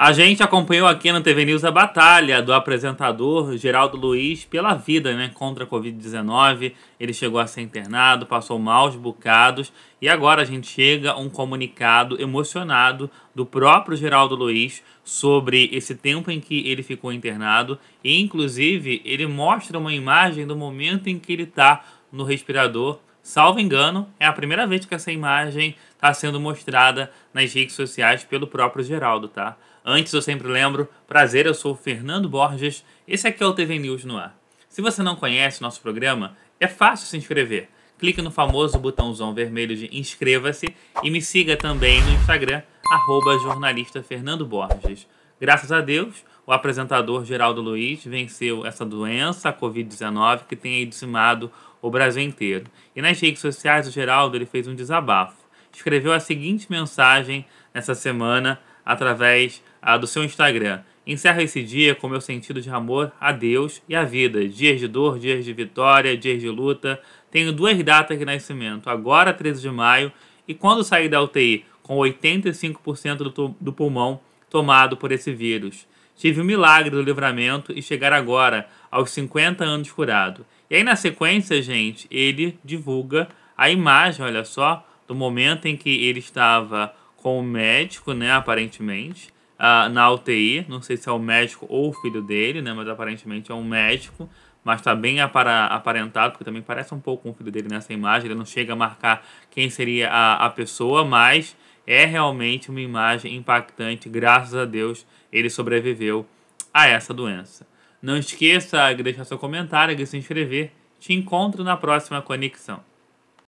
A gente acompanhou aqui na TV News a batalha do apresentador Geraldo Luiz pela vida né, contra a Covid-19. Ele chegou a ser internado, passou maus bocados e agora a gente chega a um comunicado emocionado do próprio Geraldo Luiz sobre esse tempo em que ele ficou internado e, inclusive, ele mostra uma imagem do momento em que ele está no respirador Salvo engano, é a primeira vez que essa imagem está sendo mostrada nas redes sociais pelo próprio Geraldo, tá? Antes eu sempre lembro, prazer, eu sou o Fernando Borges, esse aqui é o TV News no ar. Se você não conhece nosso programa, é fácil se inscrever. Clique no famoso botãozão vermelho de inscreva-se e me siga também no Instagram, jornalista Fernando Borges. Graças a Deus, o apresentador Geraldo Luiz venceu essa doença, a Covid-19, que tem aí dizimado o Brasil inteiro. E nas redes sociais, o Geraldo ele fez um desabafo. Escreveu a seguinte mensagem nessa semana através ah, do seu Instagram. Encerro esse dia com meu sentido de amor a Deus e a vida. Dias de dor, dias de vitória, dias de luta. Tenho duas datas de nascimento, agora 13 de maio, e quando sair da UTI com 85% do, do pulmão tomado por esse vírus. Tive o milagre do livramento e chegar agora aos 50 anos curado. E aí, na sequência, gente, ele divulga a imagem, olha só, do momento em que ele estava com o médico, né, aparentemente, uh, na UTI. Não sei se é o médico ou o filho dele, né, mas aparentemente é um médico. Mas está bem aparentado, porque também parece um pouco com o filho dele nessa imagem. Ele não chega a marcar quem seria a, a pessoa, mas é realmente uma imagem impactante. Graças a Deus ele sobreviveu a essa doença. Não esqueça de deixar seu comentário, de se inscrever. Te encontro na próxima conexão.